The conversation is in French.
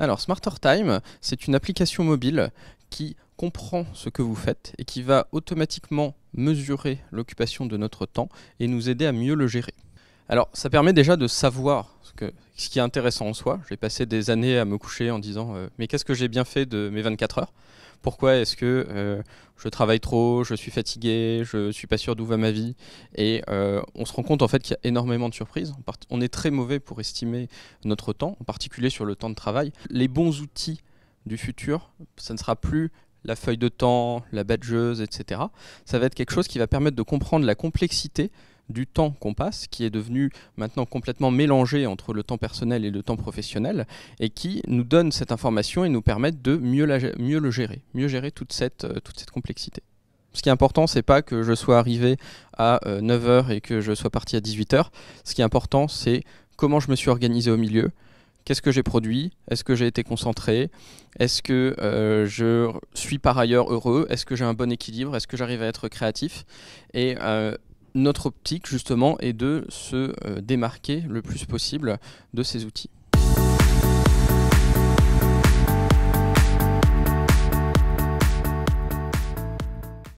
Alors, Smarter Time, c'est une application mobile qui comprend ce que vous faites et qui va automatiquement mesurer l'occupation de notre temps et nous aider à mieux le gérer. Alors, ça permet déjà de savoir ce, qui est intéressant en soi. J'ai passé des années à me coucher en disant euh, mais qu'est-ce que j'ai bien fait de mes 24 heures pourquoi est-ce que euh, je travaille trop, je suis fatigué, je suis pas sûr d'où va ma vie. Et euh, on se rend compte en fait qu'il y a énormément de surprises. On est très mauvais pour estimer notre temps, en particulier sur le temps de travail. Les bons outils du futur, ça ne sera plus la feuille de temps, la badgeuse, etc. Ça va être quelque chose qui va permettre de comprendre la complexité du temps qu'on passe, qui est devenu maintenant complètement mélangé entre le temps personnel et le temps professionnel, et qui nous donne cette information et nous permet de mieux, mieux le gérer, mieux gérer toute cette, euh, toute cette complexité. Ce qui est important, c'est pas que je sois arrivé à 9h euh, et que je sois parti à 18h. Ce qui est important, c'est comment je me suis organisé au milieu, qu'est-ce que j'ai produit, est-ce que j'ai été concentré, est-ce que euh, je suis par ailleurs heureux, est-ce que j'ai un bon équilibre, est-ce que j'arrive à être créatif. Et notre optique justement est de se euh, démarquer le plus possible de ces outils.